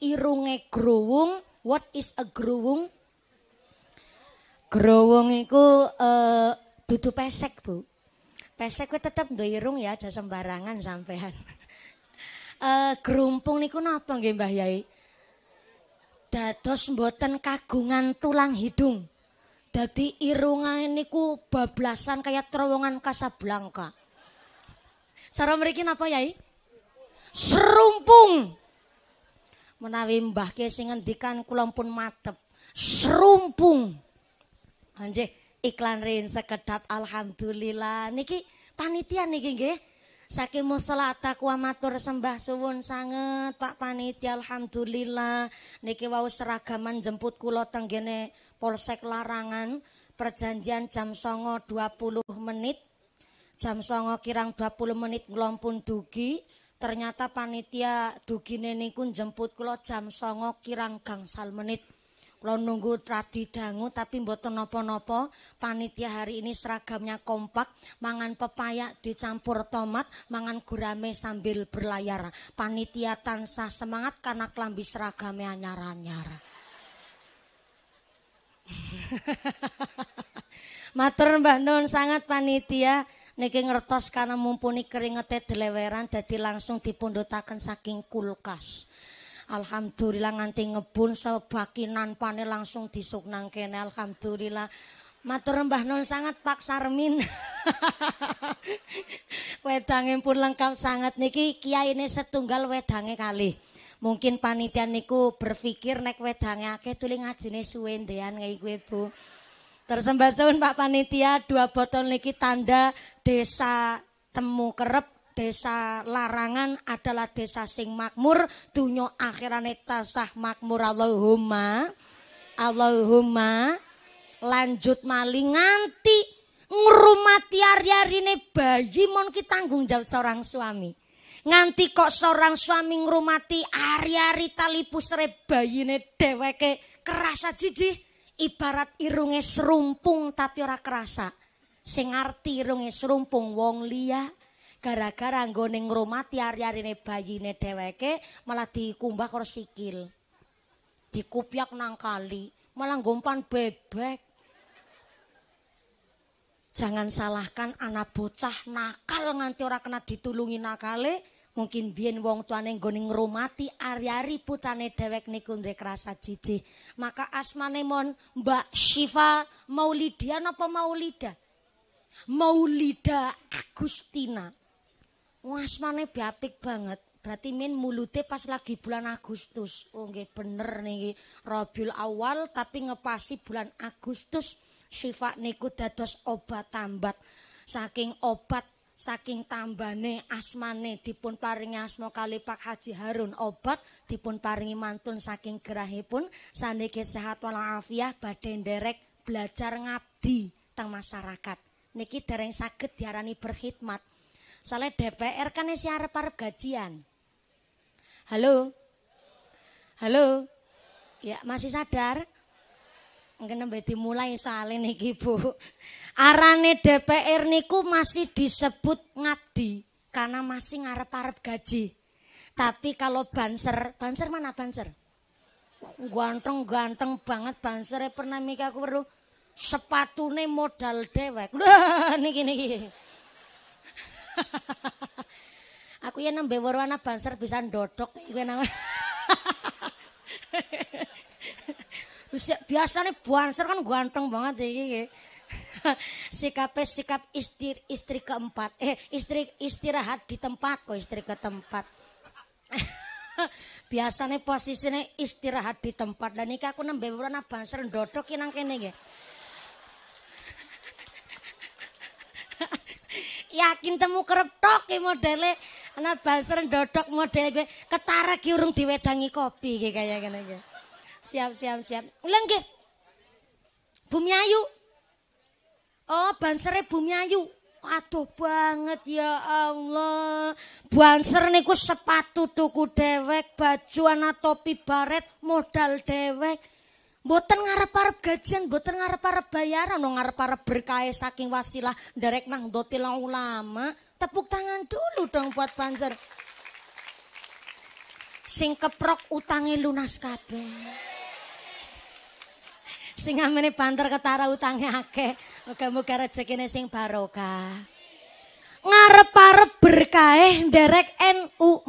Irunge growung, what is a growung? Growung iku uh, dudu pesek, Bu. Pesek kuwi tetep duwe irung ya, aja sembarangan sampean. uh, eh, gerumpung niku napa nggih Mbah Yai? Dados mboten kagungan tulang hidung. dadi irungane niku bablasan kaya terowongan Casablanca. Cara mriki napa, Yai? Serumpung. Menawi Mbah Ki sing ngendikan kula pun matep. Serumpung. Anjeh, iklan rin sekedap alhamdulillah. Niki panitia niki nggih. Saking musola takwa matur sembah suwun sanget Pak Panitia alhamdulillah niki wau seragaman jemput kula tenggene Polsek Larangan perjanjian jam songo 20 menit jam songo kirang 20 menit nglompun dugi ternyata panitia dugine niku jemput kula jam songo kirang gangsal menit Kula nunggu tradi dangu tapi mboten nopo nopo Panitia hari ini seragamnya kompak, mangan pepaya dicampur tomat, mangan gurame sambil berlayar. Panitia tansah semangat karena klambi seragamnya anyar-anyar. Matur Mbak Nun sangat panitia niki ngertos karena mumpuni keringete deleweran jadi langsung dipundutakan saking kulkas. Alhamdulillah nganti ngebun sebakinan pane langsung disuk kene alhamdulillah. Matur Mbah Nun sangat Pak Sarmin. wedange pun lengkap sangat niki kiai ini setunggal wedange kali. Mungkin panitia niku berpikir nek wedange akeh tuli ngajine suwe ndean ngei kuwe Bu. Terus Pak panitia dua botol niki tanda desa temu kerep desa larangan adalah desa sing makmur, dunya akhirane tasah makmur Allahumma. Allahumma lanjut maling nganti ngrumati ari-arine bayi mon ki tanggung jawab seorang suami. Nganti kok seorang suami ngrumati ari-ari tali pusre bayine dheweke kerasa jijih ibarat irunge serumpung tapi ora kerasa. Sing arti irunge serumpung wong liya gara-gara nggone ngrumati ari-arine bayine dheweke malah dikumbah karo sikil. Dikupyak nang kali, malah gompan bebek. Jangan salahkan anak bocah nakal nganti ora kena ditulungi nakale, Mungkin biyen wong tuane nggone ngrumati ari-ari putane dhewek niku ndek rasa jijih. Maka asmane mon Mbak Syifa Maulidiana apa Maulida? Maulida Agustina. Wasmane biapik banget. Berarti min mulute pas lagi bulan Agustus. Oh nggih bener niki. Rabiul awal tapi ngepasi bulan Agustus sifat niku dados obat tambat. Saking obat saking tambane asmane dipun paringi asma kali Pak Haji Harun obat dipun paringi mantun saking gerahipun sanike sehat walafiat badhe nderek belajar ngabdi teng masyarakat niki dereng saged diarani berkhidmat Soalnya DPR kan isi arep-arep gajian. Halo? Halo? Ya, masih sadar? Enggak nembe dimulai soalnya ini, ibu. Arane DPR niku masih disebut ngabdi karena masih ngarep-arep gaji. Tapi kalau banser, banser mana banser? Ganteng-ganteng banget banser pernah mikir aku perlu nih modal dewek. Nih niki niki. aku ya nembe warna banser bisa ndodok iku nama. biasanya banser kan ganteng banget ya, iki sikap sikap istri istri keempat eh istri istirahat di tempat kok istri ke tempat biasanya posisinya istirahat di tempat dan ini aku nembe warna banser ndodok ki kene nggih yakin temu kreptok tok modele ana baser ndodok modele kowe ketara ki urung diwedangi kopi ki kaya ngene ki siap siap siap ulang ki Bumi Ayu Oh bansere Bumi Ayu Aduh banget ya Allah Banser niku sepatu tuku dewek Baju ana topi baret modal dewek Boten ngarep-arep gajian, boten ngarep-arep bayaran, no ngarep-arep berkah saking wasilah derek nang dotil ulama. Tepuk tangan dulu dong buat panzer, Sing keprok utangi lunas kabe, Sing amene banter ketara utangnya ake, Moga-moga rezekine sing barokah. Ngarep-arep berkaya derek NU